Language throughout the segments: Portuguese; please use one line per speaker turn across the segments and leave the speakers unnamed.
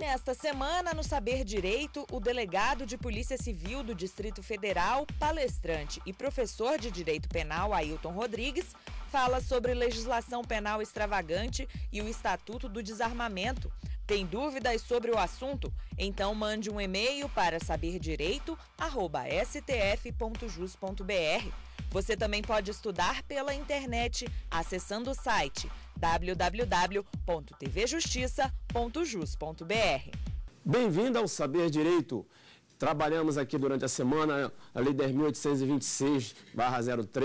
Nesta semana, no Saber Direito, o delegado de Polícia Civil do Distrito Federal, palestrante e professor de Direito Penal, Ailton Rodrigues, fala sobre legislação penal extravagante e o Estatuto do Desarmamento. Tem dúvidas sobre o assunto? Então mande um e-mail para saberdireito@stf.jus.br. Você também pode estudar pela internet acessando o site www.tvjustiça.jus.br. Bem-vindo ao Saber Direito. Trabalhamos aqui durante a semana a Lei 10.826-03,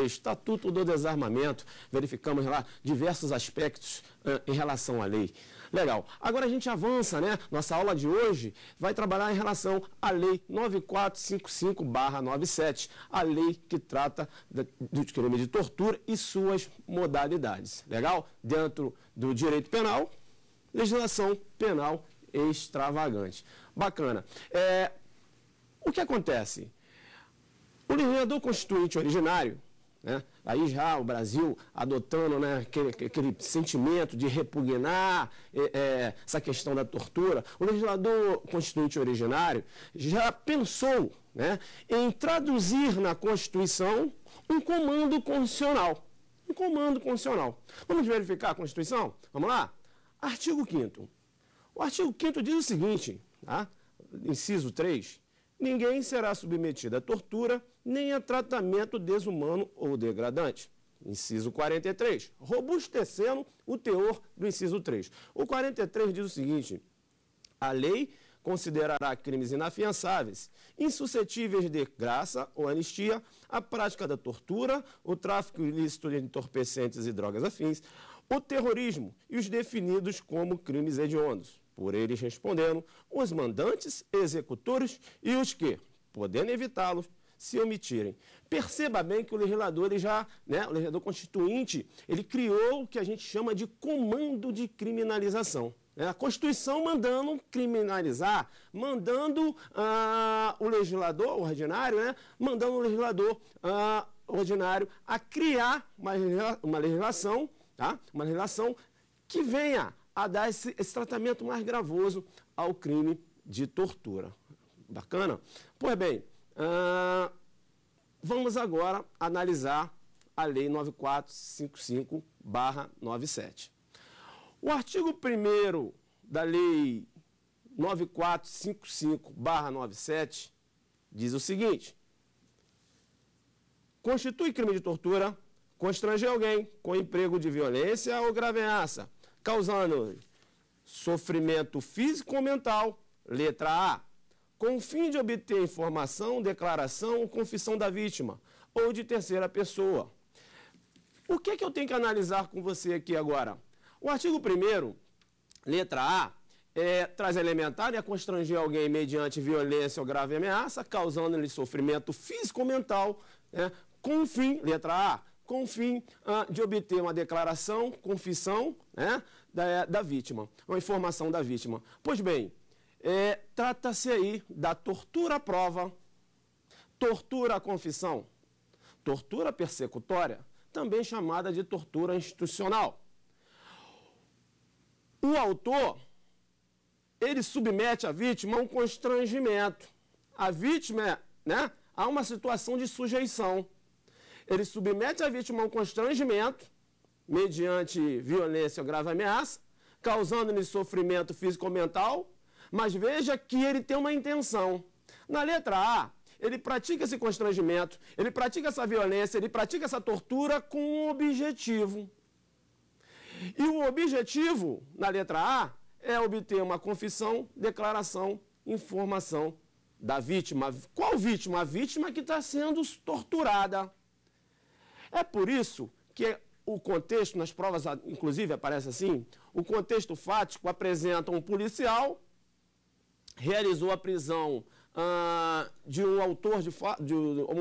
Estatuto do Desarmamento. Verificamos lá diversos aspectos em relação à lei. Legal. Agora a gente avança, né? Nossa aula de hoje vai trabalhar em relação à Lei 9455-97, a lei que trata do crime de tortura e suas modalidades. Legal? Dentro do direito penal, legislação penal extravagante. Bacana. É, o que acontece? O legislador constituinte originário né? Aí já o Brasil adotando né, aquele, aquele, sentimento de repugnar é, é, essa questão da tortura, o legislador constituinte originário já pensou né, em traduzir na Constituição um comando constitucional. Um comando constitucional. Vamos verificar a Constituição? Vamos lá? Artigo 5 O artigo 5 diz o seguinte, tá? inciso 3, Ninguém será submetido à tortura nem a tratamento desumano ou degradante. Inciso 43, robustecendo o teor do inciso 3. O 43 diz o seguinte: a lei considerará crimes inafiançáveis, insuscetíveis de graça ou anistia, a prática da tortura, o tráfico ilícito de entorpecentes e drogas afins, o terrorismo e os definidos como crimes hediondos por eles respondendo, os mandantes, executores e os que, podendo evitá-los, se omitirem. Perceba bem que o legislador ele já, né, o legislador constituinte, ele criou o que a gente chama de comando de criminalização. É a Constituição mandando criminalizar, mandando ah, o legislador ordinário, né, mandando o legislador ah, ordinário a criar uma, uma legislação, tá? uma legislação que venha a dar esse, esse tratamento mais gravoso ao crime de tortura. Bacana? Pois bem, uh, vamos agora analisar a Lei 9455-97. O artigo 1 da Lei 9455-97 diz o seguinte: constitui crime de tortura constranger alguém com emprego de violência ou grave ameaça causando sofrimento físico ou mental. Letra A. Com o fim de obter informação, declaração ou confissão da vítima, ou de terceira pessoa. O que, é que eu tenho que analisar com você aqui agora? O artigo 1, letra A, é, traz elementar e a constranger alguém mediante violência ou grave ameaça, causando-lhe sofrimento físico ou mental, né, com o fim, letra A, com o fim ah, de obter uma declaração, confissão né, da, da vítima, uma informação da vítima. Pois bem, é, trata-se aí da tortura à prova, tortura à confissão, tortura persecutória, também chamada de tortura institucional. O autor, ele submete a vítima a um constrangimento. A vítima, é, né, a uma situação de sujeição ele submete a vítima a um constrangimento, mediante violência ou grave ameaça, causando-lhe sofrimento físico ou mental, mas veja que ele tem uma intenção. Na letra A, ele pratica esse constrangimento, ele pratica essa violência, ele pratica essa tortura com um objetivo. E o objetivo, na letra A, é obter uma confissão, declaração, informação da vítima. Qual vítima? A vítima que está sendo torturada. É por isso que o contexto, nas provas, inclusive, aparece assim: o contexto fático apresenta um policial, realizou a prisão ah, de, um autor de, de,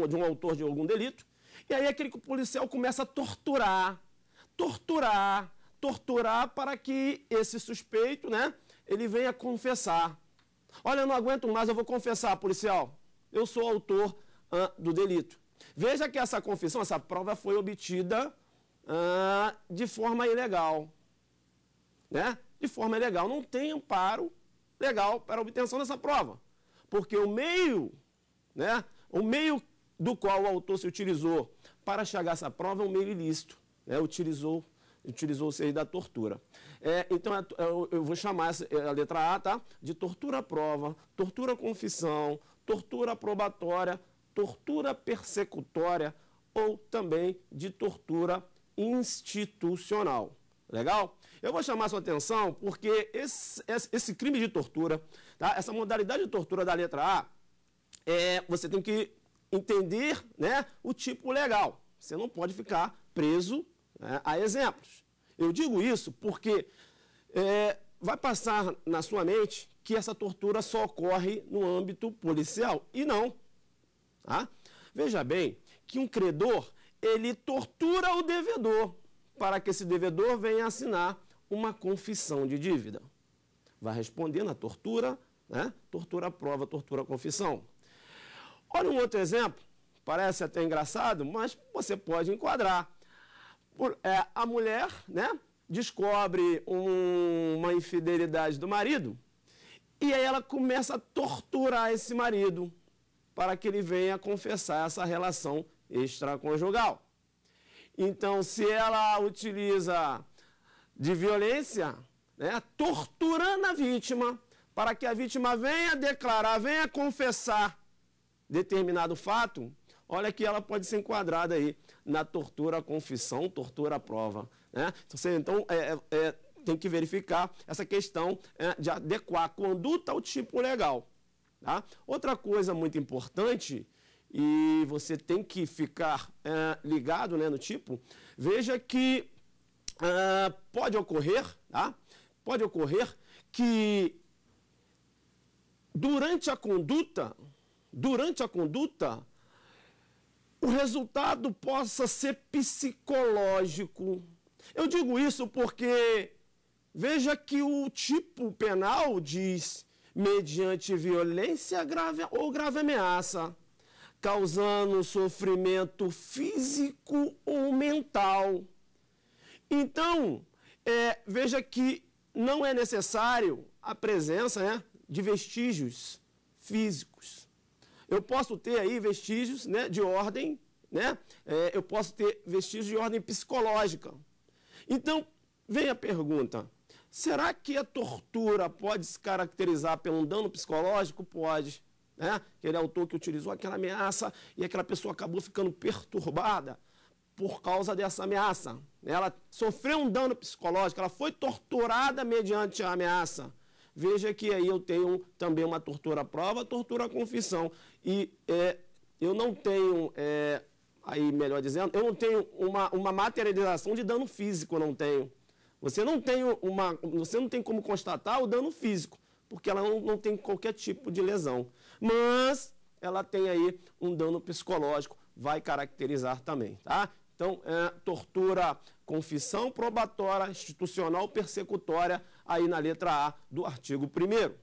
de um autor de algum delito, e aí aquele policial começa a torturar, torturar, torturar para que esse suspeito, né, ele venha confessar. Olha, eu não aguento mais, eu vou confessar, policial. Eu sou autor ah, do delito. Veja que essa confissão, essa prova foi obtida ah, de forma ilegal. Né? De forma ilegal. Não tem amparo legal para a obtenção dessa prova. Porque o meio, né, o meio do qual o autor se utilizou para chegar a essa prova é um meio ilícito. Né? Utilizou utilizou-se aí da tortura. É, então, é, é, eu vou chamar é, a letra A, tá? De tortura prova, tortura confissão, tortura probatória, tortura persecutória ou também de tortura institucional. Legal? Eu vou chamar sua atenção porque esse, esse crime de tortura, tá? essa modalidade de tortura da letra A, é, você tem que entender né, o tipo legal. Você não pode ficar preso né, a exemplos. Eu digo isso porque é, vai passar na sua mente que essa tortura só ocorre no âmbito policial. E não. Tá? Veja bem que um credor, ele tortura o devedor para que esse devedor venha assinar uma confissão de dívida. Vai responder na tortura, né? tortura prova, tortura confissão. Olha um outro exemplo, parece até engraçado, mas você pode enquadrar. Por, é, a mulher né, descobre um, uma infidelidade do marido e aí ela começa a torturar esse marido para que ele venha confessar essa relação extraconjugal. Então, se ela utiliza de violência, né, torturando a vítima, para que a vítima venha declarar, venha confessar determinado fato, olha que ela pode ser enquadrada aí na tortura confissão, tortura prova. Né? Então, você, então, é, é, é, tem que verificar essa questão é, de adequar a conduta ao tipo legal. Tá? Outra coisa muito importante, e você tem que ficar é, ligado né, no tipo, veja que é, pode ocorrer, tá? pode ocorrer que durante a conduta, durante a conduta, o resultado possa ser psicológico. Eu digo isso porque veja que o tipo penal diz mediante violência grave ou grave ameaça, causando sofrimento físico ou mental. Então, é, veja que não é necessário a presença né, de vestígios físicos. Eu posso ter aí vestígios né, de ordem, né, é, eu posso ter vestígios de ordem psicológica. Então, vem a pergunta, Será que a tortura pode se caracterizar pelo dano psicológico? Pode. Né? Aquele autor que utilizou aquela ameaça e aquela pessoa acabou ficando perturbada por causa dessa ameaça. Ela sofreu um dano psicológico, ela foi torturada mediante a ameaça. Veja que aí eu tenho também uma tortura prova, tortura confissão. E é, eu não tenho, é, aí melhor dizendo, eu não tenho uma, uma materialização de dano físico, não tenho. Você não tem, uma, você não tem como constatar o dano físico, porque ela não, não tem qualquer tipo de lesão. Mas ela tem aí um dano psicológico, vai caracterizar também, tá? Então, é, tortura, confissão probatória, institucional persecutória, aí na letra A do artigo 1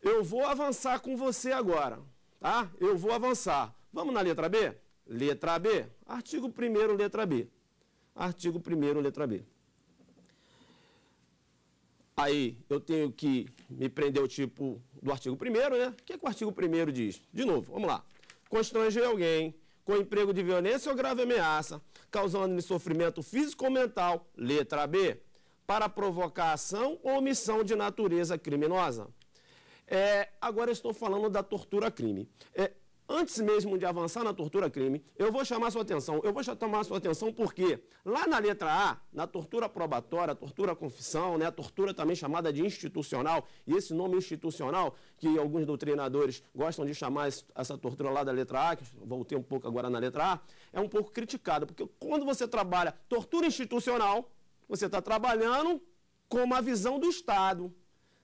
Eu vou avançar com você agora, tá? Eu vou avançar. Vamos na letra B? Letra B. Artigo 1 letra B. Artigo 1 letra B. Aí eu tenho que me prender ao tipo do artigo 1 né? O que, é que o artigo 1 diz? De novo, vamos lá. Constranger alguém com emprego de violência ou grave ameaça, causando-lhe sofrimento físico ou mental, letra B, para provocar ação ou omissão de natureza criminosa. É, agora estou falando da tortura crime. É, Antes mesmo de avançar na tortura crime, eu vou chamar sua atenção. Eu vou chamar sua atenção porque lá na letra A, na tortura probatória, tortura confissão, né, a tortura também chamada de institucional, e esse nome institucional, que alguns doutrinadores gostam de chamar essa tortura lá da letra A, que voltei um pouco agora na letra A, é um pouco criticada, porque quando você trabalha tortura institucional, você está trabalhando com uma visão do Estado.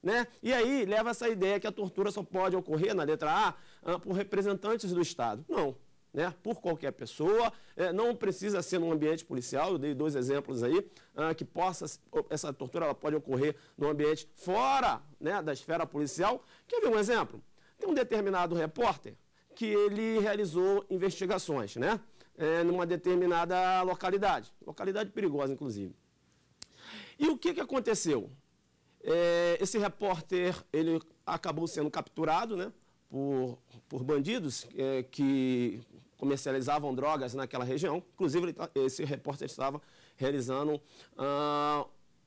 Né? E aí leva essa ideia que a tortura só pode ocorrer, na letra A, ah, por representantes do Estado. Não. Né, por qualquer pessoa, é, não precisa ser num ambiente policial, eu dei dois exemplos aí, ah, que possa, essa tortura ela pode ocorrer num ambiente fora né, da esfera policial. Quer ver um exemplo? Tem um determinado repórter que ele realizou investigações, né? É, numa determinada localidade, localidade perigosa, inclusive. E o que, que aconteceu? É, esse repórter ele acabou sendo capturado né, por, por bandidos é, que comercializavam drogas naquela região. Inclusive, ele, tá, esse repórter estava realizando ah,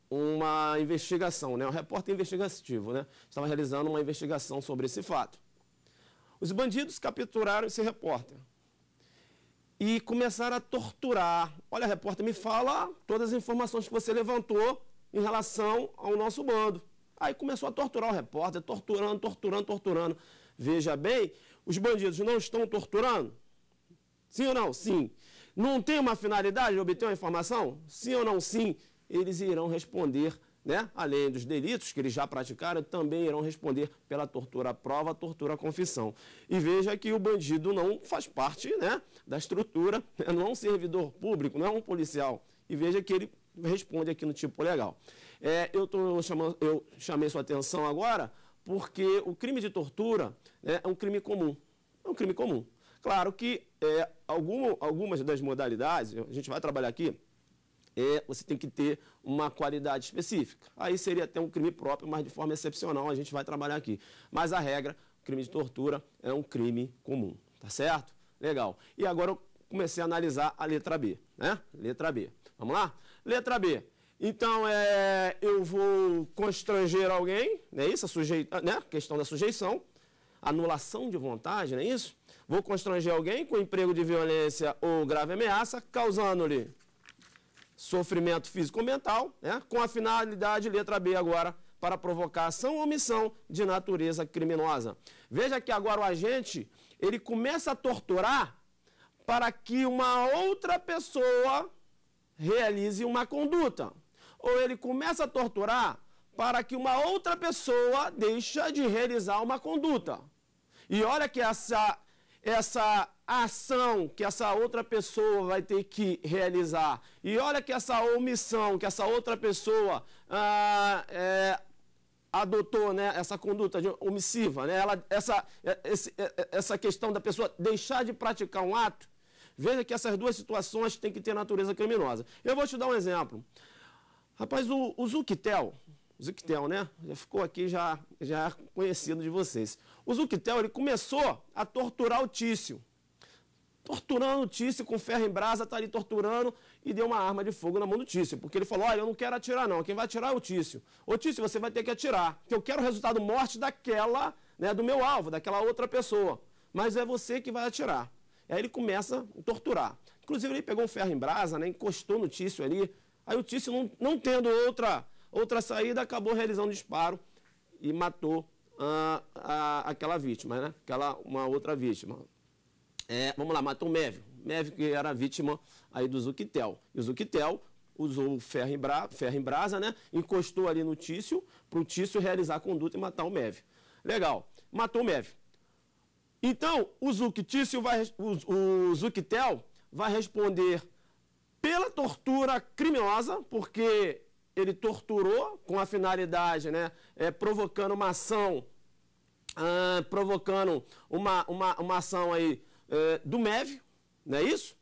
uma investigação, né, um repórter investigativo, né, estava realizando uma investigação sobre esse fato. Os bandidos capturaram esse repórter e começaram a torturar. Olha, repórter, me fala todas as informações que você levantou em relação ao nosso bando. Aí começou a torturar o repórter, torturando, torturando, torturando. Veja bem, os bandidos não estão torturando? Sim ou não? Sim. Não tem uma finalidade de obter uma informação? Sim ou não? Sim. Eles irão responder, né? Além dos delitos que eles já praticaram, também irão responder pela tortura à prova, tortura à confissão. E veja que o bandido não faz parte, né? Da estrutura, não é um servidor público, não é um policial. E veja que ele responde aqui no tipo legal. É, eu, tô chamando, eu chamei sua atenção agora porque o crime de tortura né, é um crime comum. É um crime comum. Claro que é, algum, algumas das modalidades, a gente vai trabalhar aqui, é, você tem que ter uma qualidade específica. Aí seria até um crime próprio, mas de forma excepcional a gente vai trabalhar aqui. Mas a regra, crime de tortura é um crime comum, tá certo? Legal. E agora eu comecei a analisar a letra B, né? Letra B. Vamos lá? Letra B. Então, é, eu vou constranger alguém, não é isso? A ah, né? questão da sujeição. Anulação de vontade, não é isso? Vou constranger alguém com emprego de violência ou grave ameaça, causando-lhe sofrimento físico ou mental, né? com a finalidade, letra B agora, para provocação ou omissão de natureza criminosa. Veja que agora o agente, ele começa a torturar para que uma outra pessoa realize uma conduta. Ou ele começa a torturar para que uma outra pessoa deixe de realizar uma conduta. E olha que essa, essa ação que essa outra pessoa vai ter que realizar, e olha que essa omissão que essa outra pessoa ah, é, adotou, né, essa conduta omissiva, né, ela, essa, é, é, é, essa questão da pessoa deixar de praticar um ato, Veja que essas duas situações têm que ter natureza criminosa. Eu vou te dar um exemplo. Rapaz, o, o Zuquitel, Zuquitel, né? Já ficou aqui, já, já é conhecido de vocês. O Zuquitel, ele começou a torturar o Tício. Torturando o Tício com ferro em brasa, tá ali torturando e deu uma arma de fogo na mão do Tício. Porque ele falou, olha, eu não quero atirar não, quem vai atirar é o Tício. Ô Tício, você vai ter que atirar, que eu quero o resultado morte daquela, né, do meu alvo, daquela outra pessoa. Mas é você que vai atirar. Aí ele começa a torturar. Inclusive, ele pegou um ferro em brasa, né, encostou no Tício ali. Aí o Tício, não, não tendo outra, outra saída, acabou realizando disparo e matou aquela vítima, né? Aquela, uma outra vítima. É, vamos lá, matou o Mévio. Mévio que era vítima aí do Zuquitel. E o Zuquitel usou o ferro em, bra... ferro em brasa, né? Encostou ali no Tício, para o Tício realizar a conduta e matar o Mévio. Legal, matou o Mévio. Então, o Zuctício vai, o, o vai responder pela tortura criminosa, porque ele torturou com a finalidade, né, é, provocando uma ação, ah, provocando uma, uma, uma ação aí é, do MEV, não é isso?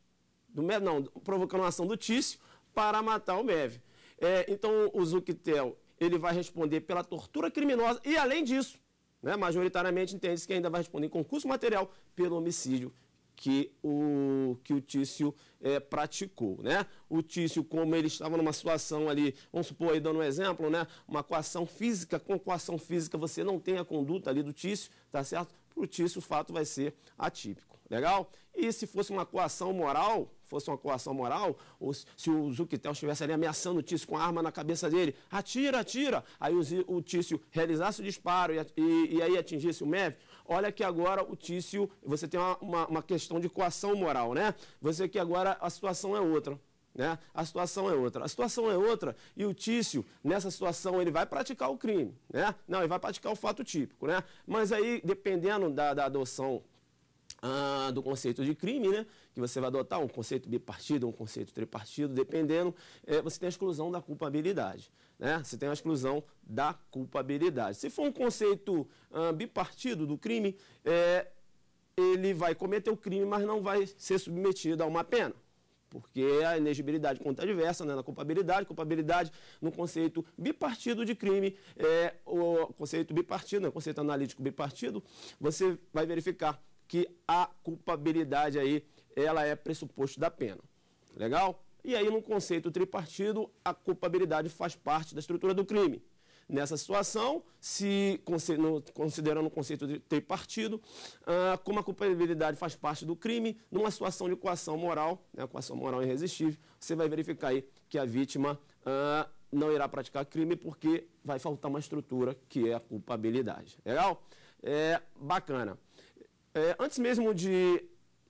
Do MEV, não, provocando uma ação do Tício para matar o MEV. É, então, o Zuctel, ele vai responder pela tortura criminosa e, além disso, né, majoritariamente entende que ainda vai responder em concurso material pelo homicídio que o, que o Tício é, praticou, né? O Tício, como ele estava numa situação ali, vamos supor aí, dando um exemplo, né? Uma coação física, com coação física você não tem a conduta ali do Tício, tá certo? Para o Tício o fato vai ser atípico, legal? E se fosse uma coação moral, fosse uma coação moral, ou se o Zuquitel estivesse ali ameaçando o Tício com a arma na cabeça dele, atira, atira, aí o, Tício realizasse o disparo e, e, e aí atingisse o MEV, olha que agora o Tício, você tem uma, uma, uma questão de coação moral, né? Você que agora a situação é outra. Né? A situação é outra. A situação é outra e o Tício, nessa situação, ele vai praticar o crime. Né? Não, ele vai praticar o fato típico. Né? Mas aí, dependendo da, da adoção ah, do conceito de crime, né? que você vai adotar um conceito bipartido, um conceito tripartido, dependendo, é, você tem a exclusão da culpabilidade. Né? Você tem a exclusão da culpabilidade. Se for um conceito ah, bipartido do crime, é, ele vai cometer o crime, mas não vai ser submetido a uma pena. Porque a elegibilidade conta diversa né, na culpabilidade, culpabilidade no conceito bipartido de crime, é, o conceito bipartido, né, conceito analítico bipartido, você vai verificar que a culpabilidade aí, ela é pressuposto da pena. Legal? E aí, no conceito tripartido, a culpabilidade faz parte da estrutura do crime. Nessa situação, se considerando o conceito de tripartido, ah, como a culpabilidade faz parte do crime, numa situação de coação moral, né, coação moral irresistível, você vai verificar aí que a vítima ah, não irá praticar crime porque vai faltar uma estrutura que é a culpabilidade. Legal? É bacana. É, antes mesmo de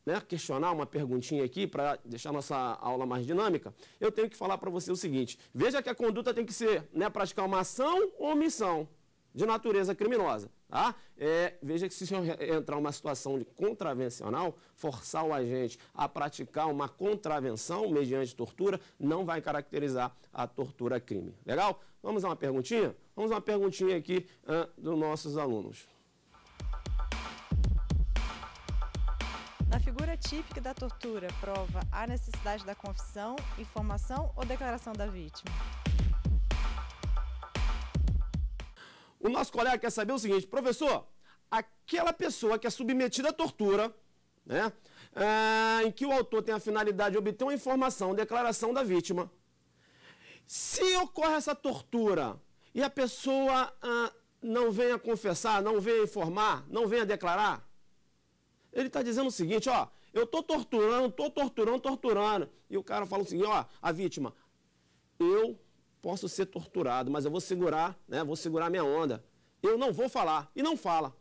né, questionar uma perguntinha aqui para deixar nossa aula mais dinâmica, eu tenho que falar para você o seguinte: veja que a conduta tem que ser né, praticar uma ação ou omissão de natureza criminosa. Tá? É, veja que se entrar uma situação de contravencional, forçar o agente a praticar uma contravenção mediante tortura não vai caracterizar a tortura crime. Legal? Vamos a uma perguntinha? Vamos a uma perguntinha aqui uh, dos nossos alunos. A figura típica da tortura prova a necessidade da confissão, informação ou declaração da vítima. O nosso colega quer saber o seguinte, professor, aquela pessoa que é submetida à tortura, né, é, em que o autor tem a finalidade de obter uma informação, declaração da vítima, se ocorre essa tortura e a pessoa ah, não venha confessar, não venha informar, não venha declarar, ele está dizendo o seguinte, ó, eu estou torturando, estou torturando, torturando. E o cara fala o seguinte, ó, a vítima, eu posso ser torturado, mas eu vou segurar, né, vou segurar minha onda. Eu não vou falar, e não fala.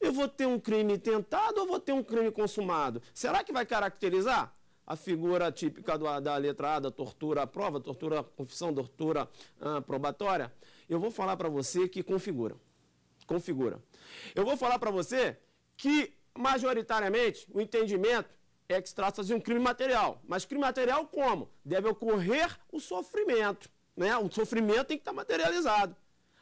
Eu vou ter um crime tentado ou vou ter um crime consumado? Será que vai caracterizar? a figura típica do, da letra A, da tortura à prova, tortura à confissão, tortura ah, probatória, eu vou falar para você que configura. Configura. Eu vou falar para você que Majoritariamente, o entendimento é que se trata de um crime material. Mas crime material como? Deve ocorrer o sofrimento. Né? O sofrimento tem que estar tá materializado.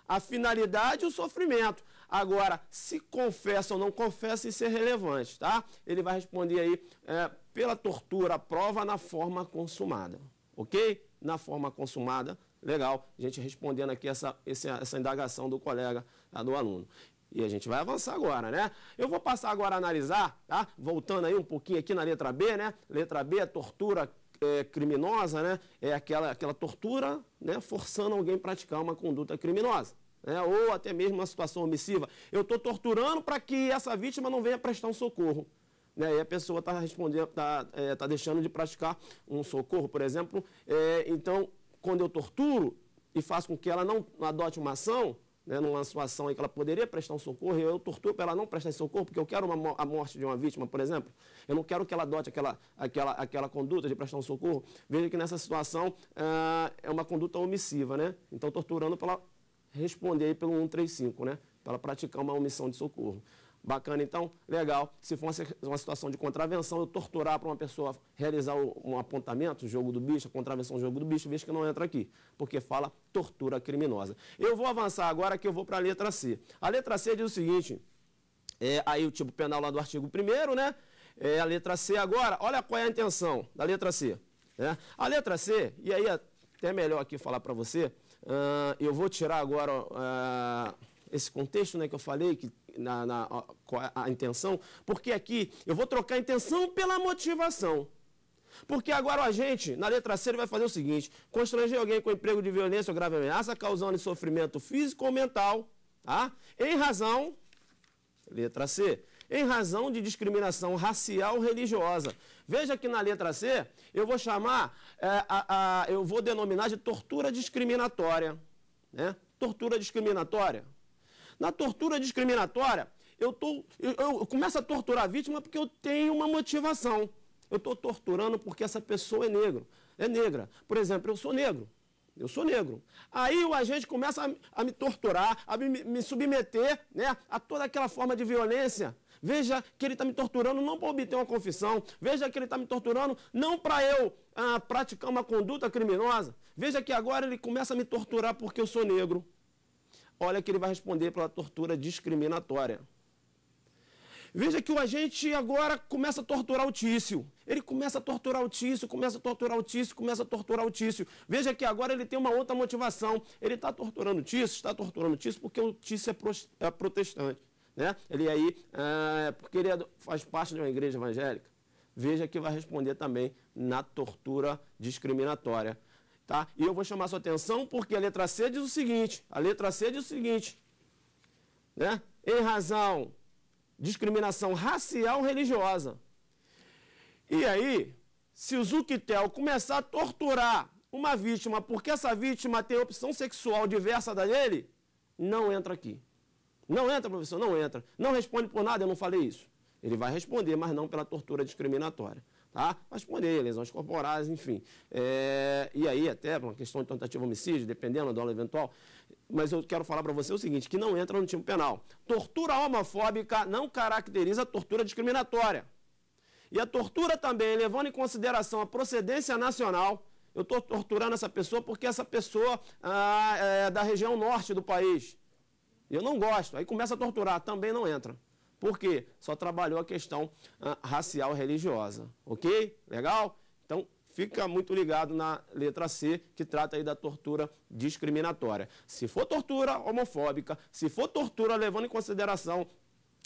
A finalidade é o sofrimento. Agora, se confessa ou não confessa, isso é relevante, tá? Ele vai responder aí é, pela tortura, prova na forma consumada, ok? Na forma consumada, legal, a gente respondendo aqui essa, essa, essa indagação do colega, tá? do aluno. E a gente vai avançar agora, né? Eu vou passar agora a analisar, tá? Voltando aí um pouquinho aqui na letra B, né? Letra B, tortura é, criminosa, né? É aquela, aquela tortura, né? Forçando alguém a praticar uma conduta criminosa. Né? Ou até mesmo uma situação omissiva. Eu estou torturando para que essa vítima não venha prestar um socorro. Né? E a pessoa está respondendo, está é, tá deixando de praticar um socorro, por exemplo. É, então, quando eu torturo e faço com que ela não adote uma ação, né, numa situação em que ela poderia prestar um socorro, eu torturo para ela não prestar socorro, porque eu quero uma, a morte de uma vítima, por exemplo. Eu não quero que ela adote aquela, aquela, aquela conduta de prestar um socorro. Veja que nessa situação ah, é uma conduta omissiva, né? Então, torturando para ela responder pelo 135, né? Para ela praticar uma omissão de socorro. Bacana, então, legal. Se for uma situação de contravenção, eu torturar para uma pessoa realizar um apontamento, jogo do bicho, contravenção, jogo do bicho, veja que não entra aqui, porque fala tortura criminosa. Eu vou avançar agora que eu vou para a letra C. A letra C diz o seguinte, é, aí o tipo penal lá do artigo 1 né? É, a letra C agora, olha qual é a intenção da letra C. Né? A letra C, e aí até melhor aqui falar para você, uh, eu vou tirar agora... Uh, esse contexto né, que eu falei, que, na, na a, é a intenção, porque aqui eu vou trocar a intenção pela motivação. Porque agora o agente, na letra C, ele vai fazer o seguinte: constranger alguém com emprego de violência ou grave ameaça, causando sofrimento físico ou mental, tá? em razão, letra C, em razão de discriminação racial ou religiosa. Veja que na letra C, eu vou chamar, é, a, a, eu vou denominar de tortura discriminatória. Né? Tortura discriminatória. Na tortura discriminatória, eu, tô, eu, eu começo a torturar a vítima porque eu tenho uma motivação. Eu estou torturando porque essa pessoa é negro, é negra. Por exemplo, eu sou negro. Eu sou negro. Aí o agente começa a, a me torturar, a me, me, submeter né, a toda aquela forma de violência. Veja que ele está me torturando não para obter uma confissão. Veja que ele está me torturando não para eu ah, praticar uma conduta criminosa. Veja que agora ele começa a me torturar porque eu sou negro olha que ele vai responder pela tortura discriminatória. Veja que o agente agora começa a torturar o Tício. Ele começa a torturar o Tício, começa a torturar o Tício, começa a torturar o Tício. Veja que agora ele tem uma outra motivação. Ele está torturando o Tício, está torturando o Tício porque o Tício é, é protestante. Né? Ele aí, ah, é, porque ele é faz parte de uma igreja evangélica. Veja que vai responder também na tortura discriminatória. Tá? E eu vou chamar sua atenção porque a letra C diz o seguinte, a letra C diz o seguinte, né? em razão discriminação racial religiosa. E aí, se o Zuquitel começar a torturar uma vítima porque essa vítima tem opção sexual diversa da dele, não entra aqui. Não entra, professor, não entra. Não responde por nada, eu não falei isso. Ele vai responder, mas não pela tortura discriminatória tá? Mas por aí, lesões corporais, enfim. É, e aí até uma questão de tentativa de homicídio, dependendo do dólar eventual. Mas eu quero falar para você o seguinte, que não entra no time penal. Tortura homofóbica não caracteriza tortura discriminatória. E a tortura também, levando em consideração a procedência nacional, eu estou torturando essa pessoa porque essa pessoa ah, é da região norte do país. Eu não gosto. Aí começa a torturar, também não entra porque só trabalhou a questão ah, racial religiosa, ok? Legal? Então, fica muito ligado na letra C, que trata aí da tortura discriminatória. Se for tortura homofóbica, se for tortura levando em consideração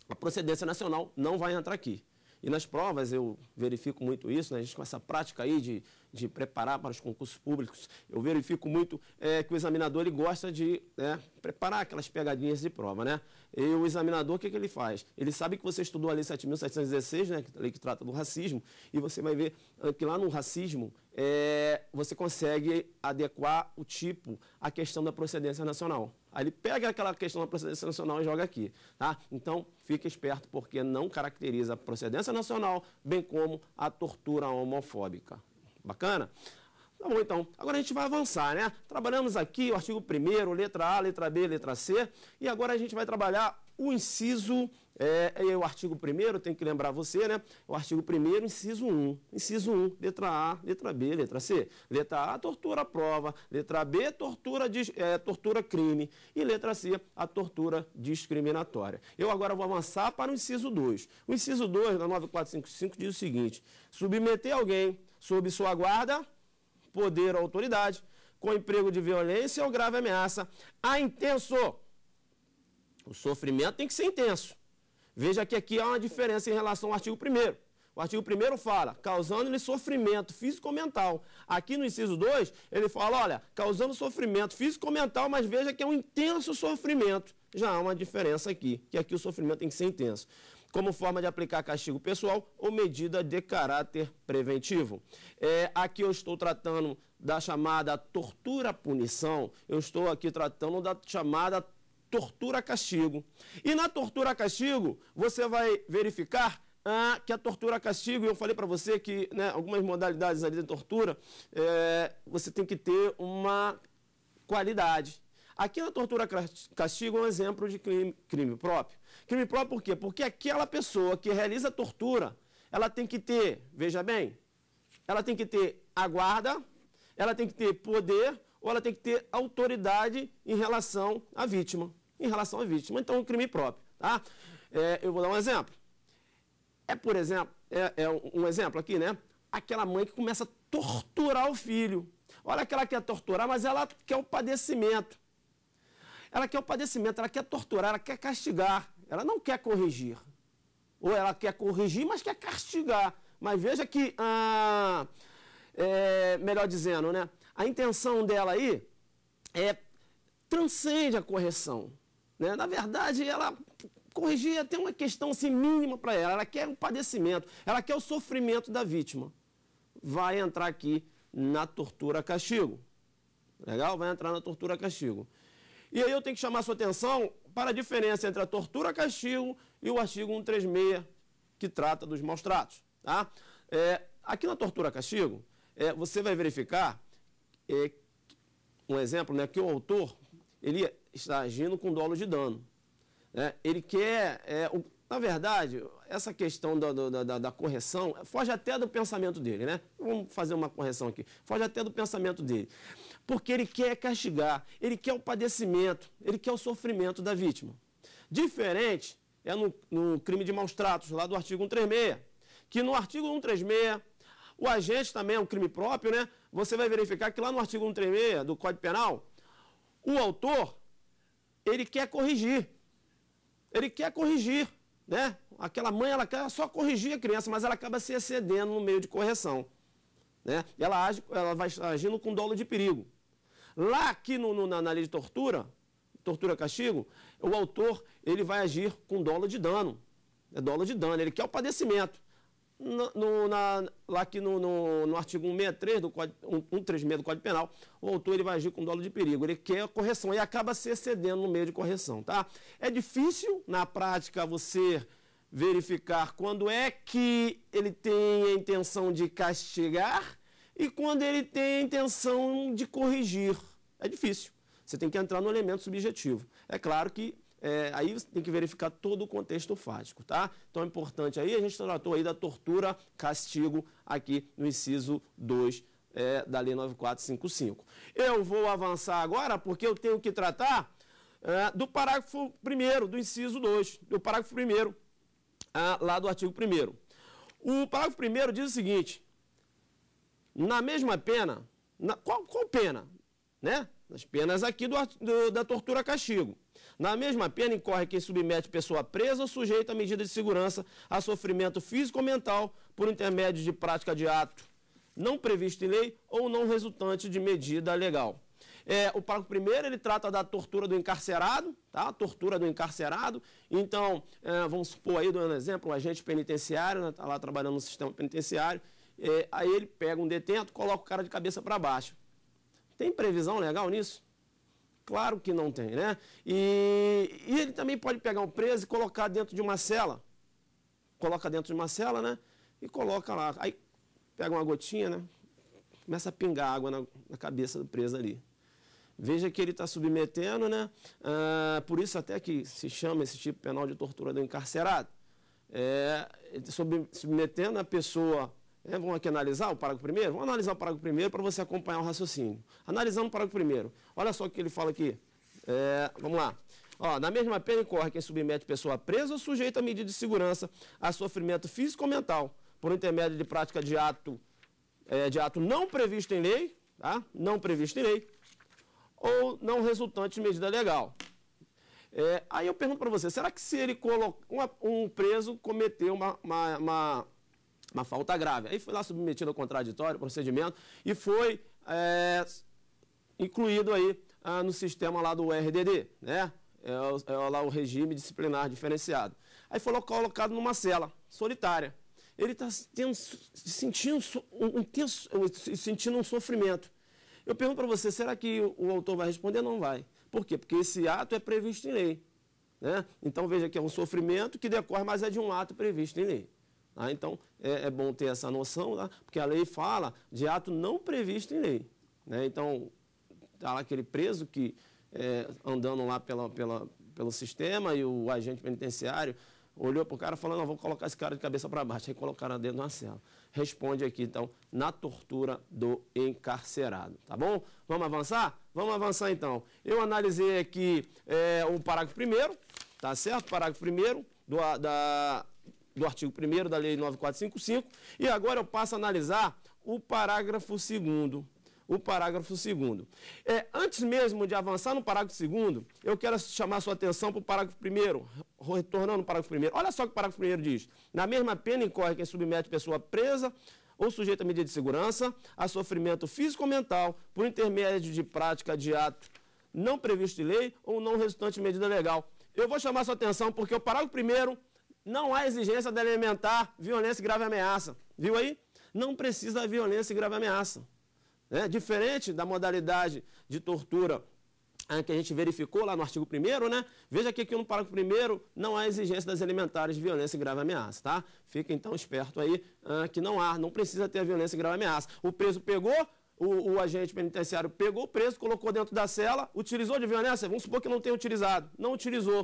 a procedência nacional, não vai entrar aqui. E nas provas eu verifico muito isso, né? a gente com essa prática aí de de preparar para os concursos públicos. Eu verifico muito é, que o examinador ele gosta de é, preparar aquelas pegadinhas de prova, né? E o examinador, o que, que ele faz? Ele sabe que você estudou a Lei 7.716, né, a lei que trata do racismo, e você vai ver ah, que lá no racismo é, você consegue adequar o tipo à questão da procedência nacional. Aí ele pega aquela questão da procedência nacional e joga aqui. Tá? Então, fique esperto, porque não caracteriza a procedência nacional, bem como a tortura homofóbica. Bacana? Tá bom, então. Agora a gente vai avançar, né? Trabalhamos aqui o artigo 1 letra A, letra B, letra C. E agora a gente vai trabalhar o inciso, é, é o artigo 1 tem que lembrar você, né? O artigo 1 inciso 1. Inciso 1, letra A, letra B, letra C. Letra A, tortura prova. Letra B, tortura, é, tortura crime. E letra C, a tortura discriminatória. Eu agora vou avançar para o inciso 2. O inciso 2 da 9455 diz o seguinte, submeter alguém sob sua guarda poder ou autoridade, com emprego de violência ou grave ameaça. A ah, intenso. O sofrimento tem que ser intenso. Veja que aqui há uma diferença em relação ao artigo 1 O artigo 1 fala, causando-lhe sofrimento físico ou mental. Aqui no inciso 2, ele fala, olha, causando sofrimento físico ou mental, mas veja que é um intenso sofrimento. Já há uma diferença aqui, que aqui o sofrimento tem que ser intenso como forma de aplicar castigo pessoal ou medida de caráter preventivo. É, aqui eu estou tratando da chamada tortura-punição, eu estou aqui tratando da chamada tortura-castigo. E na tortura-castigo, você vai verificar ah, que a tortura castigo, e eu falei para você que né, algumas modalidades ali de tortura, é, você tem que ter uma qualidade. Aqui na tortura castigo é um exemplo de crime, crime próprio. Crime próprio por quê? Porque aquela pessoa que realiza tortura, ela tem que ter, veja bem, ela tem que ter a guarda, ela tem que ter poder ou ela tem que ter autoridade em relação à vítima. Em relação à vítima. Então, é um crime próprio. Tá? É, eu vou dar um exemplo. É, por exemplo, é, é um exemplo aqui, né? Aquela mãe que começa a torturar o filho. Olha que ela quer torturar, mas ela quer o padecimento. Ela quer o padecimento, ela quer torturar, ela quer castigar. Ela não quer corrigir. Ou ela quer corrigir, mas quer castigar. Mas veja que, ah, é, melhor dizendo, né? A intenção dela aí é transcende a correção. Né? Na verdade, ela corrigir até uma questão assim, mínima para ela. Ela quer o um padecimento, ela quer o sofrimento da vítima. Vai entrar aqui na tortura castigo. Legal? Vai entrar na tortura castigo. E aí eu tenho que chamar sua atenção para a diferença entre a tortura castigo e o artigo 136, que trata dos maus tratos. Tá? É, aqui na tortura castigo, é, você vai verificar é, um exemplo, né, que o autor ele está agindo com dolo de dano. Né? Ele quer, é, o, na verdade, essa questão da, da, da, da, correção foge até do pensamento dele, né? Vamos fazer uma correção aqui. Foge até do pensamento dele porque ele quer castigar, ele quer o padecimento, ele quer o sofrimento da vítima. Diferente é no, no crime de maus tratos, lá do artigo 136, que no artigo 136, o agente também é um crime próprio, né? Você vai verificar que lá no artigo 136 do Código Penal, o autor, ele quer corrigir. Ele quer corrigir, né? Aquela mãe, ela quer só corrigir a criança, mas ela acaba se excedendo no meio de correção. Né? E ela, age, ela vai agindo com dolo de perigo. Lá aqui no, no, na, na lei de tortura, tortura castigo, o autor ele vai agir com dolo de dano. É dolo de dano, ele quer o padecimento. No, no, na, lá aqui no, no, no artigo 163 do Código, 136 do Código Penal, o autor ele vai agir com dolo de perigo, ele quer a correção e acaba se excedendo no meio de correção, tá? É difícil, na prática, você verificar quando é que ele tem a intenção de castigar e quando ele tem a intenção de corrigir. É difícil. Você tem que entrar no elemento subjetivo. É claro que é, aí você tem que verificar todo o contexto fático, tá? Então é importante aí, a gente tratou aí da tortura, castigo, aqui no inciso 2 é, da lei 9455. Eu vou avançar agora porque eu tenho que tratar é, do parágrafo 1 do inciso 2, do parágrafo 1 ah, lá do artigo 1 O parágrafo 1 diz o seguinte, na mesma pena, na, qual, qual pena? Né? As penas aqui do, do, da tortura castigo. Na mesma pena incorre quem submete pessoa presa ou sujeita à medida de segurança a sofrimento físico ou mental por intermédio de prática de ato não previsto em lei ou não resultante de medida legal. É, o parágrafo primeiro ele trata da tortura do encarcerado, tá? Tortura do encarcerado. Então, é, vamos supor aí, dando exemplo, um agente penitenciário, está né? lá trabalhando no sistema penitenciário, é, aí ele pega um detento, coloca o cara de cabeça para baixo. Tem previsão legal nisso? Claro que não tem, né? E, e, ele também pode pegar um preso e colocar dentro de uma cela. Coloca dentro de uma cela, né? E coloca lá. Aí pega uma gotinha, né? Começa a pingar água na, na cabeça do preso ali. Veja que ele está submetendo, né? Ah, por isso até que se chama esse tipo penal de tortura do encarcerado. É, tá submetendo a pessoa é, vamos aqui analisar o parágrafo primeiro? Vamos analisar o parágrafo primeiro para você acompanhar o raciocínio. Analisando o parágrafo primeiro, olha só o que ele fala aqui. É, vamos lá. Ó, na mesma pena incorre quem submete pessoa presa ou sujeita a medida de segurança a sofrimento físico ou mental por intermédio de prática de ato, é, de ato não previsto em lei, tá? não previsto em lei, ou não resultante de medida legal. É, aí eu pergunto para você, será que se ele coloca, um preso cometeu uma, uma, uma uma falta grave. Aí foi lá submetido ao contraditório, procedimento, e foi é, incluído aí ah, no sistema lá do RDD, né? É, é, lá o regime disciplinar diferenciado. Aí foi colocado numa cela solitária. Ele está sentindo, um, um tenso, sentindo um sofrimento. Eu pergunto para você, será que o, o autor vai responder? Não vai. Por quê? Porque esse ato é previsto em lei. Né? Então veja que é um sofrimento que decorre, mas é de um ato previsto em lei. Ah, então, é, é, bom ter essa noção, tá? porque a lei fala de ato não previsto em lei. Né? Então, está lá aquele preso que é, andando lá pela, pela, pelo sistema e o agente penitenciário olhou para o cara falando, não, vou colocar esse cara de cabeça para baixo. Aí colocaram dentro uma cela. Responde aqui, então, na tortura do encarcerado, tá bom? Vamos avançar? Vamos avançar, então. Eu analisei aqui é, o parágrafo primeiro, tá certo? Parágrafo primeiro do, da, do artigo 1 da Lei 9455. E agora eu passo a analisar o parágrafo 2 o parágrafo 2 é, antes mesmo de avançar no parágrafo 2 eu quero chamar sua atenção para o parágrafo 1 retornando ao parágrafo 1 Olha só o que o parágrafo 1 diz. Na mesma pena incorre quem submete pessoa presa ou sujeita a medida de segurança a sofrimento físico ou mental por intermédio de prática de ato não previsto de lei ou não resultante de medida legal. Eu vou chamar sua atenção porque o parágrafo 1 não há exigência de alimentar violência e grave ameaça. Viu aí? Não precisa de violência e grave ameaça. Né? Diferente da modalidade de tortura ah, que a gente verificou lá no artigo 1 né? Veja que aqui no parágrafo 1 não há exigência das elementares de violência e grave ameaça, tá? Fica então esperto aí uh, que não há, não precisa ter violência e grave ameaça. O preso pegou, o, o, agente penitenciário pegou o preso, colocou dentro da cela, utilizou de violência? Vamos supor que não tenha utilizado. Não utilizou.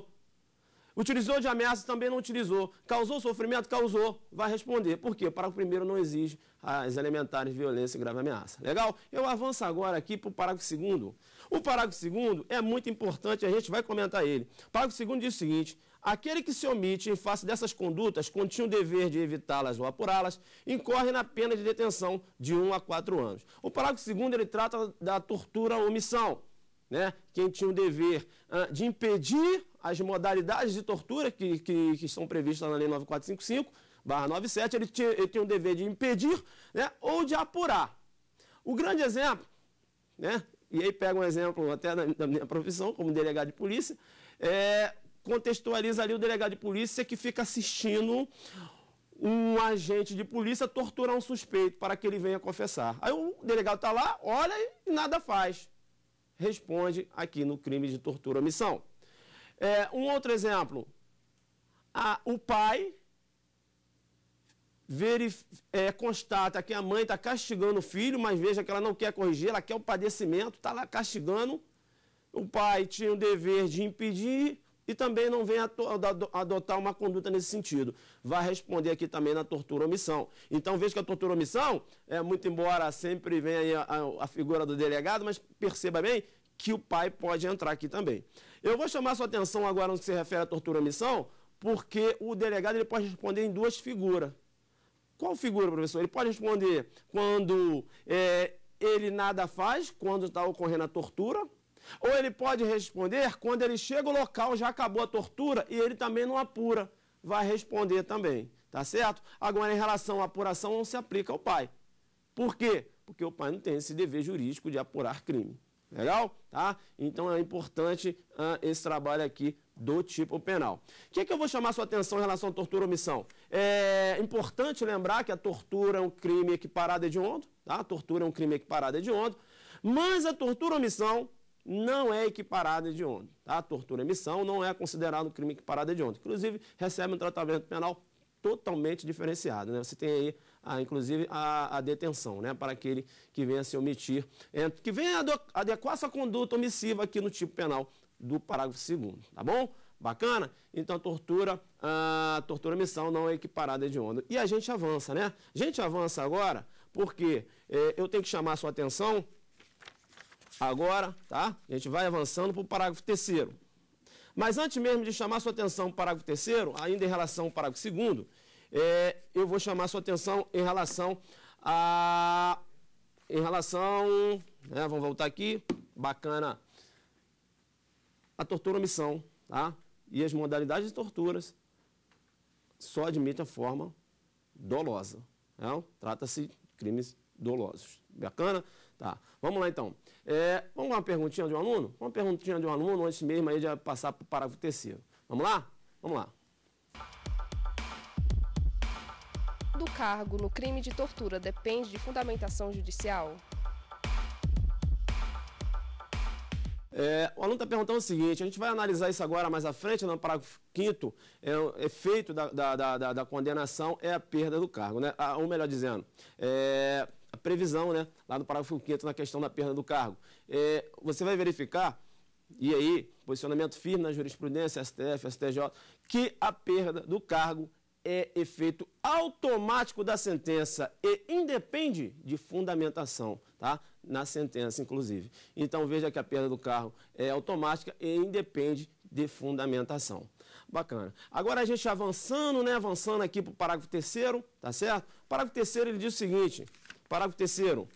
Utilizou de ameaça? Também não utilizou. Causou sofrimento? Causou. Vai responder. Por quê? Parágrafo primeiro não exige as elementares violência e grave ameaça. Legal? Eu avanço agora aqui para o parágrafo segundo. O parágrafo segundo é muito importante, a gente vai comentar ele. O parágrafo segundo diz o seguinte, Aquele que se omite em face dessas condutas, quando tinha o dever de evitá-las ou apurá-las, incorre na pena de detenção de 1 a 4 anos. O parágrafo segundo ele trata da tortura ou omissão. Né? Quem tinha o dever de impedir as modalidades de tortura que, que, que estão previstas na Lei 9455, 97, ele, tinha, ele tem o dever de impedir né, ou de apurar. O grande exemplo, né, e aí pega um exemplo até da, da minha profissão como delegado de polícia, é, contextualiza ali o delegado de polícia que fica assistindo um agente de polícia torturar um suspeito para que ele venha confessar. Aí o delegado está lá, olha e nada faz. Responde aqui no crime de tortura omissão. É, um outro exemplo. o pai verif, é, constata que a mãe está castigando o filho, mas veja que ela não quer corrigir, ela quer o padecimento, está lá castigando. O pai tinha o dever de impedir e também não vem adotar uma conduta nesse sentido. Vai responder aqui também na tortura omissão. Então veja que a tortura omissão, é, muito embora sempre venha a, a, a figura do delegado, mas perceba bem que o pai pode entrar aqui também. Eu vou chamar sua atenção agora no que se refere à tortura missão, porque o delegado ele pode responder em duas figuras. Qual figura, professor? Ele pode responder quando é, ele nada faz, quando está ocorrendo a tortura, ou ele pode responder quando ele chega ao local, já acabou a tortura e ele também não apura. Vai responder também, tá certo? Agora, em relação à apuração, não se aplica ao pai. Por quê? Porque o pai não tem esse dever jurídico de apurar crime. Legal? Tá? Então é importante ah, esse trabalho aqui do tipo penal. O que, é que eu vou chamar sua atenção em relação à tortura omissão? É importante lembrar que a tortura é um crime equiparado a hediondo, tá? A tortura é um crime equiparado a hediondo, mas a tortura omissão não é equiparada a hediondo, tá? A tortura omissão não é considerada um crime equiparado a hediondo. Inclusive, recebe um tratamento penal totalmente diferenciado. Né? Você tem aí, a, ah, inclusive, a, a, detenção né? para aquele que venha se omitir, eh, que venha adequar sua conduta omissiva aqui no tipo penal do parágrafo 2 tá bom? Bacana? Então, a tortura, a tortura missão não é equiparada de onda. E a gente avança, né? A gente avança agora porque eh, eu tenho que chamar a sua atenção agora, tá? A gente vai avançando para o parágrafo terceiro. Mas antes mesmo de chamar sua atenção para o parágrafo terceiro, ainda em relação ao parágrafo segundo, é, eu vou chamar sua atenção em relação a. Em relação. Né, vamos voltar aqui. Bacana. A tortura omissão, é tá? E as modalidades de torturas só admite a forma dolosa. Né? Trata-se de crimes dolosos. Bacana? Tá. Vamos lá então. É, vamos lá uma perguntinha de um aluno? Uma perguntinha de um aluno antes mesmo aí de passar para o parágrafo terceiro. Vamos lá? Vamos lá. do cargo no crime de tortura depende de fundamentação judicial? É, o aluno está perguntando o seguinte: a gente vai analisar isso agora mais à frente, no parágrafo 5, é, o efeito da, da, da, da, condenação é a perda do cargo, né? Ah, ou melhor dizendo, é, a previsão né, lá no parágrafo 5 na questão da perda do cargo. É, você vai verificar, e aí, posicionamento firme na jurisprudência, STF, STJ, que a perda do cargo é efeito automático da sentença e independe de fundamentação, tá? Na sentença, inclusive. Então, veja que a perda do carro é automática e independe de fundamentação. Bacana. Agora, a gente avançando, né? Avançando aqui para o parágrafo terceiro, tá certo? Parágrafo terceiro, ele diz o seguinte, parágrafo terceiro,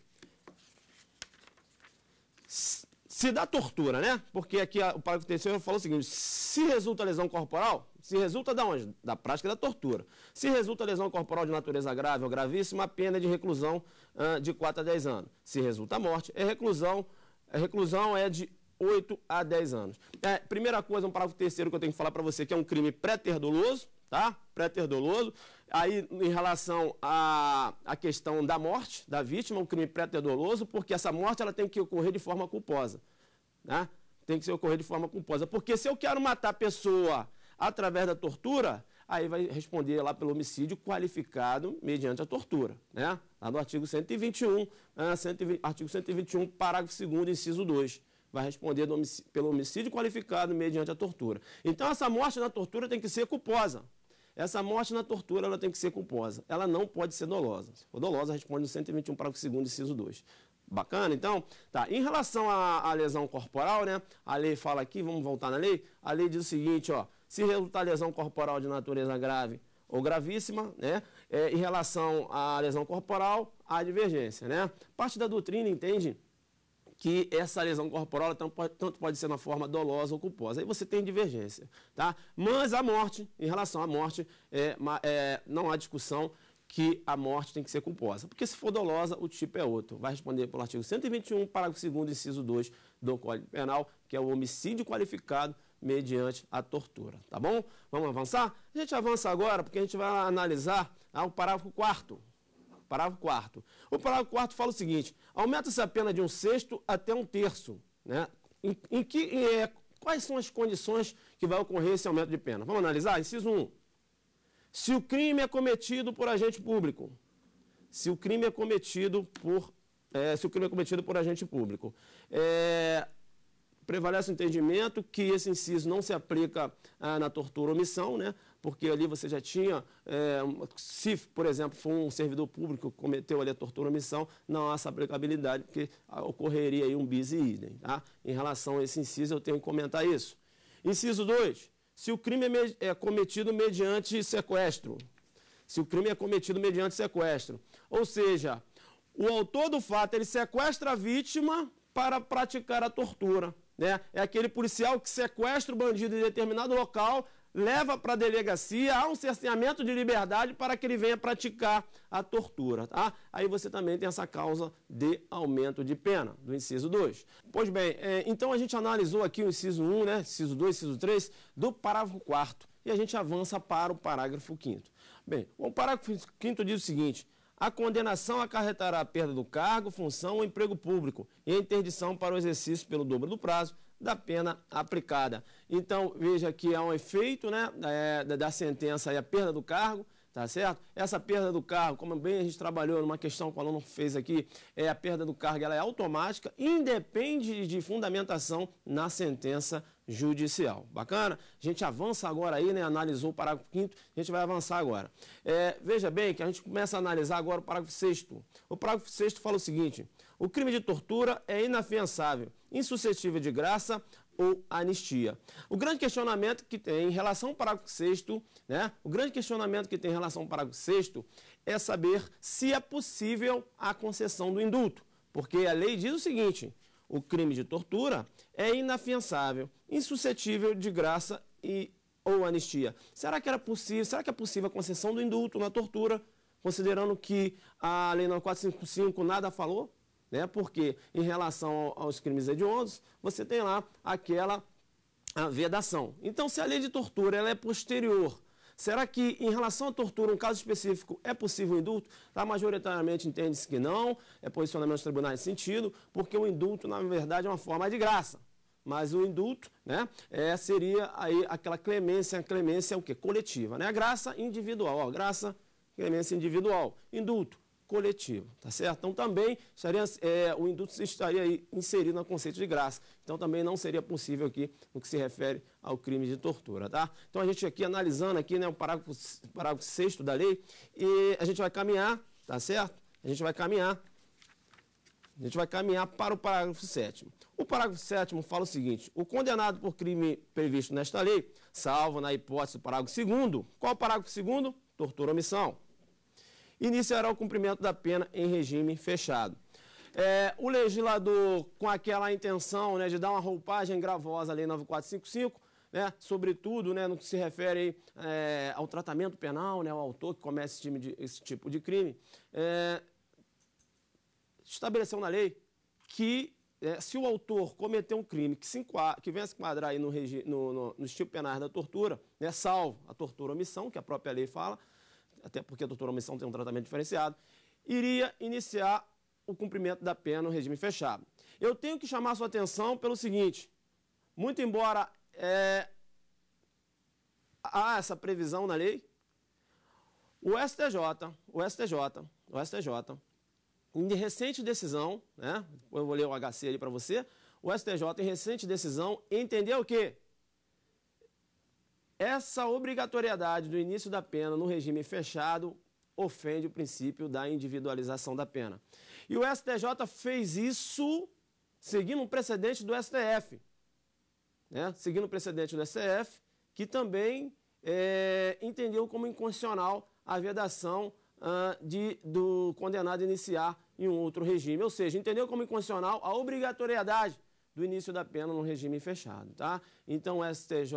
se dá tortura, né? Porque aqui o parágrafo terceiro fala o seguinte, se resulta lesão corporal, se resulta da onde? Da prática da tortura. Se resulta lesão corporal de natureza grave ou gravíssima, a pena é de reclusão uh, de 4 a 10 anos. Se resulta morte, é reclusão, a reclusão é de 8 a 10 anos. É, primeira coisa, um parágrafo terceiro que eu tenho que falar para você, que é um crime pré-terdoloso, tá? Pré-terdoloso. Aí, em relação à, questão da morte da vítima, um crime pré-terdoloso, porque essa morte ela tem que ocorrer de forma culposa, né? Tem que ocorrer de forma culposa. Porque se eu quero matar a pessoa através da tortura, aí vai responder lá pelo homicídio qualificado mediante a tortura, né? Lá no artigo 121, 120, ah, artigo 121, parágrafo 2 inciso 2. Vai responder homicídio, pelo homicídio qualificado mediante a tortura. Então, essa morte na tortura tem que ser culposa. Essa morte na tortura ela tem que ser culposa. Ela não pode ser dolosa. Se for dolosa, responde no 121, parágrafo 2 inciso 2. Bacana, então? Tá. Em relação à, à lesão corporal, né? A lei fala aqui, vamos voltar na lei. A lei diz o seguinte, ó se resultar lesão corporal de natureza grave ou gravíssima, né? É, em relação à lesão corporal, há divergência, né? Parte da doutrina entende que essa lesão corporal então, tanto pode ser na forma dolosa ou culposa. Aí você tem divergência, tá? Mas a morte, em relação à morte, é, é, não há discussão que a morte tem que ser culposa. Porque se for dolosa, o tipo é outro. Vai responder pelo artigo 121, parágrafo 2 inciso 2 do Código Penal, que é o homicídio qualificado mediante a tortura, tá bom? Vamos avançar? A gente avança agora porque a gente vai analisar ah, o parágrafo 4 parágrafo 4 O parágrafo 4 fala o seguinte, aumenta-se a pena de um sexto até um terço, né? Em, em que, em, é, quais são as condições que vai ocorrer esse aumento de pena? Vamos analisar? Inciso 1. Se o crime é cometido por agente público, se o crime é cometido por é, se o crime é cometido por agente público. É, Prevalece o entendimento que esse inciso não se aplica ah, na tortura omissão, né? porque ali você já tinha, é, se, por exemplo, for um servidor público que cometeu ali a tortura omissão, não há essa aplicabilidade, porque ah, ocorreria aí um bis e idem. Tá? Em relação a esse inciso, eu tenho que comentar isso. Inciso 2, se o crime é, é cometido mediante sequestro. Se o crime é cometido mediante sequestro. Ou seja, o autor do fato, ele sequestra a vítima para praticar a tortura. Né? É aquele policial que sequestra o bandido em determinado local, leva para a delegacia, há um cerceamento de liberdade para que ele venha praticar a tortura. Tá? Aí você também tem essa causa de aumento de pena, do inciso 2. Pois bem, é, então a gente analisou aqui o inciso 1, um, né, inciso 2, inciso 3, do parágrafo 4 e a gente avança para o parágrafo 5 Bem, o parágrafo 5 diz o seguinte, a condenação acarretará a perda do cargo, função ou emprego público e interdição para o exercício pelo dobro do prazo da pena aplicada. Então, veja que há um efeito né, é, da sentença e a perda do cargo, tá certo? Essa perda do cargo como bem a gente trabalhou numa questão que o aluno fez aqui, é a perda do cargo, ela é automática, independe de fundamentação na sentença judicial. Bacana? A gente avança agora aí, né? Analisou o parágrafo 5 a gente vai avançar agora. É, veja bem que a gente começa a analisar agora o parágrafo 6 O parágrafo 6 fala o seguinte, o crime de tortura é inafiançável, insuscetível de graça ou anistia. O grande questionamento que tem em relação ao parágrafo 6 né, o grande questionamento que tem em relação ao parágrafo 6 é saber se é possível a concessão do indulto, porque a lei diz o seguinte, o crime de tortura é inafiançável, insuscetível de graça e ou anistia. Será que era possível, será que é possível a concessão do indulto na tortura, considerando que a lei 9455 nada falou? Né? Porque em relação aos crimes hediondos, você tem lá aquela vedação. Então, se a lei de tortura ela é posterior Será que, em relação à tortura, um caso específico, é possível o indulto? Tá, majoritariamente entende-se que não, é posicionamento dos tribunais nesse sentido, porque o indulto, na verdade, é uma forma de graça. Mas o indulto né, é, seria aí aquela clemência, a clemência é o quê? Coletiva, né? A graça individual, ó, graça, clemência individual, indulto, coletivo, tá certo? Então também estaria, é, o indulto estaria aí inserido no conceito de graça. Então também não seria possível aqui no que se refere ao crime de tortura, tá? Então a gente aqui analisando aqui, né, o parágrafo, 6 da lei e a gente vai caminhar, tá certo? A gente vai caminhar, a gente vai caminhar para o parágrafo 7 O parágrafo 7 fala o seguinte, o condenado por crime previsto nesta lei, salvo na hipótese do parágrafo 2 qual o parágrafo 2 Tortura omissão iniciará o cumprimento da pena em regime fechado. É, o legislador, com aquela intenção né, de dar uma roupagem gravosa à Lei 9455, né, sobretudo né, no que se refere é, ao tratamento penal, né, ao autor que comete esse, time de, esse tipo de crime, é, estabeleceu na lei que é, se o autor cometer um crime que, se enquadra, que venha se enquadrar aí no, no, no, no estilo penal da tortura, né, salvo a tortura omissão, que a própria lei fala, até porque a doutora omissão tem um tratamento diferenciado, iria iniciar o cumprimento da pena no regime fechado. Eu tenho que chamar sua atenção pelo seguinte, muito embora é, há essa previsão na lei, o STJ, o STJ, o STJ, em recente decisão, né, eu vou ler o HC ali para você, o STJ em recente decisão entendeu o que essa obrigatoriedade do início da pena no regime fechado ofende o princípio da individualização da pena. E o STJ fez isso seguindo um precedente do STF. Né? Seguindo o um precedente do STF, que também é, entendeu como inconstitucional a vedação uh, de, do condenado iniciar em um outro regime. Ou seja, entendeu como inconstitucional a obrigatoriedade do início da pena no regime fechado. Tá? Então o STJ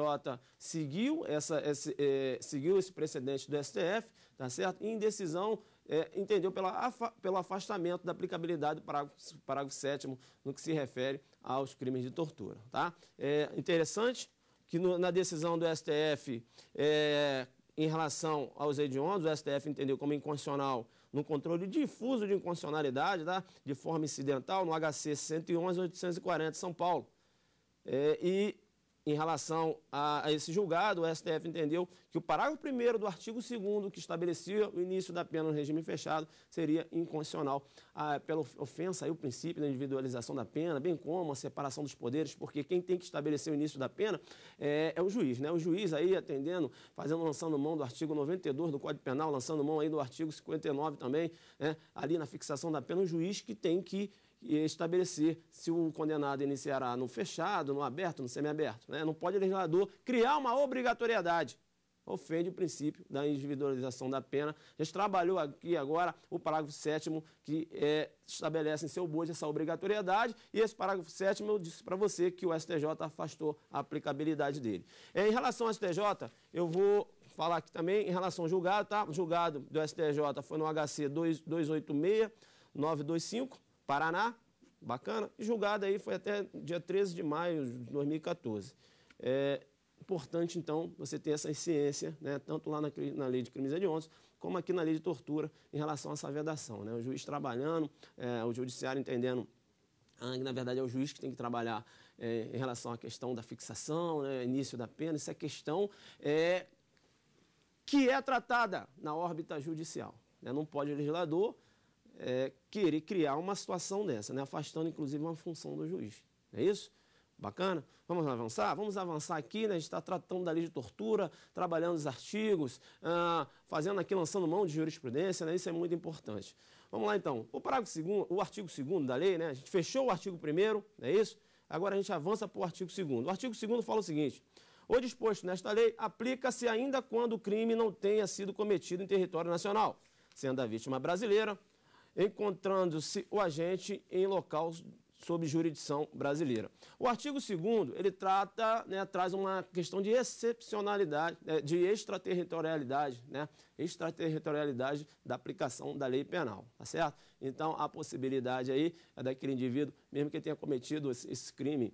seguiu, essa, esse, eh, seguiu esse precedente do STF, tá certo? E em decisão é, entendeu pela, pelo afastamento da aplicabilidade do parágrafo, parágrafo 7 no que se refere aos crimes de tortura. Tá? É interessante que no, na decisão do STF, é, eh, em relação aos hediondos, o STF entendeu como inconstitucional no controle difuso de incondicionalidade, tá? de forma incidental, no HC 111-840 São Paulo. É, e em relação a, a, esse julgado, o STF entendeu que o parágrafo 1 do artigo 2 que estabelecia o início da pena no regime fechado, seria inconstitucional ah, pela ofensa e o princípio da individualização da pena, bem como a separação dos poderes, porque quem tem que estabelecer o início da pena é, é o juiz. Né? O juiz aí atendendo, fazendo, lançando mão do artigo 92 do Código Penal, lançando mão aí do artigo 59 também, né? ali na fixação da pena, o juiz que tem que estabelecer se o condenado iniciará no fechado, no aberto, no semiaberto. Né? Não pode o legislador criar uma obrigatoriedade. Ofende o princípio da individualização da pena. A gente trabalhou aqui agora o parágrafo 7 que é, estabelece em seu bojo essa obrigatoriedade e esse parágrafo 7 eu disse para você que o STJ afastou a aplicabilidade dele. É, em relação ao STJ, eu vou falar aqui também em relação ao julgado, tá? O julgado do STJ foi no HC 2, 925 Paraná, bacana, julgada aí foi até dia 13 de maio de 2014. É importante, então, você ter essa ciência, né, tanto lá na, na lei de crimes hediondos, como aqui na lei de tortura, em relação a essa vedação. Né? O juiz trabalhando, é, o judiciário entendendo ah, que na verdade é o juiz que tem que trabalhar é, em relação à questão da fixação, né, início da pena, isso é questão é, que é tratada na órbita judicial. Né? Não pode o legislador é, querer criar uma situação dessa, né? afastando inclusive uma função do juiz. Não é isso? Bacana? Vamos avançar? Vamos avançar aqui, né? A gente está tratando da lei de tortura, trabalhando os artigos, ah, fazendo aqui, lançando mão de jurisprudência, né? Isso é muito importante. Vamos lá então. O parágrafo segundo, o artigo 2 da lei, né? A gente fechou o artigo 1 não é isso? Agora a gente avança para o artigo 2 O artigo 2 fala o seguinte: o disposto nesta lei aplica-se ainda quando o crime não tenha sido cometido em território nacional, sendo a vítima brasileira, encontrando-se o agente em local sob jurisdição brasileira. O artigo 2 ele trata, né, traz uma questão de excepcionalidade, né, de extraterritorialidade, né, extraterritorialidade da aplicação da lei penal, tá certo? Então, a possibilidade aí é daquele indivíduo, mesmo que tenha cometido esse crime,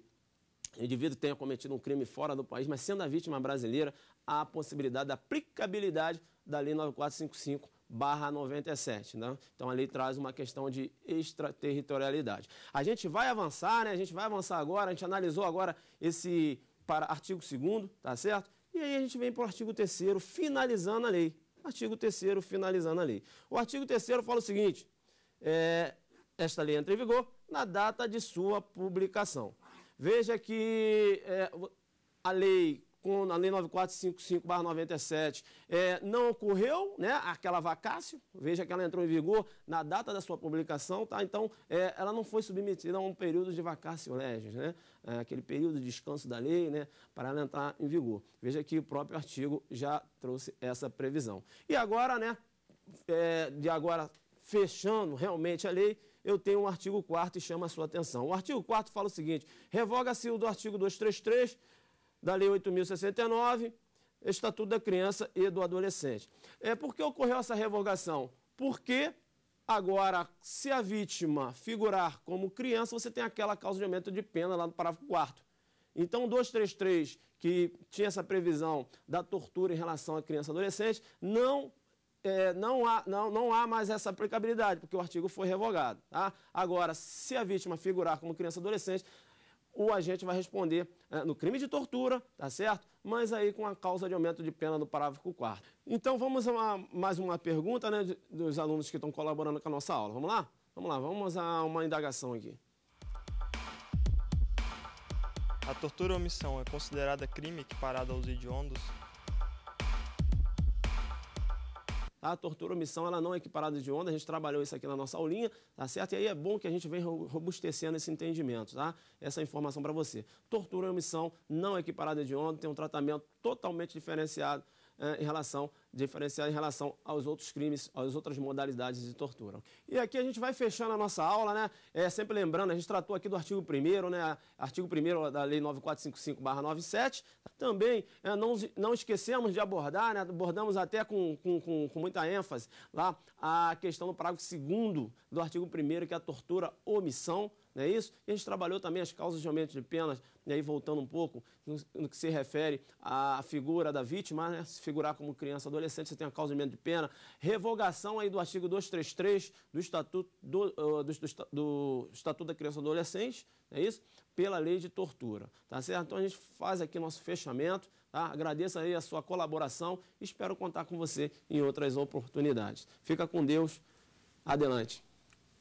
o indivíduo tenha cometido um crime fora do país, mas sendo a vítima brasileira, há a possibilidade da aplicabilidade da lei 9455 barra 97. Né? Então, ali traz uma questão de extraterritorialidade. A gente vai avançar, né? a gente vai avançar agora, a gente analisou agora esse para artigo 2 tá certo? E aí a gente vem para o artigo 3 finalizando a lei. Artigo 3 finalizando a lei. O artigo 3 fala o seguinte, é, esta lei entra em vigor na data de sua publicação. Veja que é, a lei com a Lei 9455-97, é, não ocorreu né, aquela vacácio, veja que ela entrou em vigor na data da sua publicação, tá? então é, ela não foi submetida a um período de vacácio legis, né, né? É, aquele período de descanso da lei né, para ela entrar em vigor. Veja que o próprio artigo já trouxe essa previsão. E agora, né, é, de agora fechando realmente a lei, eu tenho um artigo 4 e chama a sua atenção. O artigo 4 fala o seguinte, revoga-se o do artigo 233, da Lei 8.069, Estatuto da Criança e do Adolescente. É, por que ocorreu essa revogação? Porque agora, se a vítima figurar como criança, você tem aquela causa de aumento de pena lá no parágrafo 4 então, o 233, que tinha essa previsão da tortura em relação à criança e adolescente, não, é, não, há, não, não há mais essa aplicabilidade, porque o artigo foi revogado. Tá? Agora, se a vítima figurar como criança e adolescente, o agente vai responder é, no crime de tortura, tá certo? Mas aí com a causa de aumento de pena no parágrafo 4. Então vamos a mais uma pergunta né, dos alunos que estão colaborando com a nossa aula. Vamos lá? Vamos lá, vamos a uma indagação aqui. A tortura ou omissão é considerada crime equiparado aos hediondos? Tá? A tortura omissão ela não é equiparada de onda, a gente trabalhou isso aqui na nossa aulinha, tá certo? E aí é bom que a gente venha robustecendo esse entendimento, tá? Essa informação para você. Tortura e omissão não é equiparada de onda, tem um tratamento totalmente diferenciado eh, em relação, diferenciar em relação aos outros crimes, às outras modalidades de tortura. E aqui a gente vai fechando a nossa aula, né? É, sempre lembrando, a gente tratou aqui do artigo 1 né? Artigo 1 da Lei 9455-97. Também é, não, não esquecemos de abordar, né? abordamos até com, com, com, com muita ênfase lá a questão do parágrafo 2 do artigo 1 que é a tortura omissão não é isso? E a gente trabalhou também as causas de aumento de penas, e né, aí voltando um pouco no, no que se refere à figura da vítima, né? se figurar como criança, adolescente, você tem a causa de aumento de pena, revogação aí do artigo 233 do Estatuto, do, eh, do, do, do Estatuto da Criança e Adolescente, não é isso? Pela lei de tortura, tá certo? Então a gente faz aqui nosso fechamento, tá? Agradeço aí a sua colaboração e espero contar com você em outras oportunidades. Fica com Deus, adelante.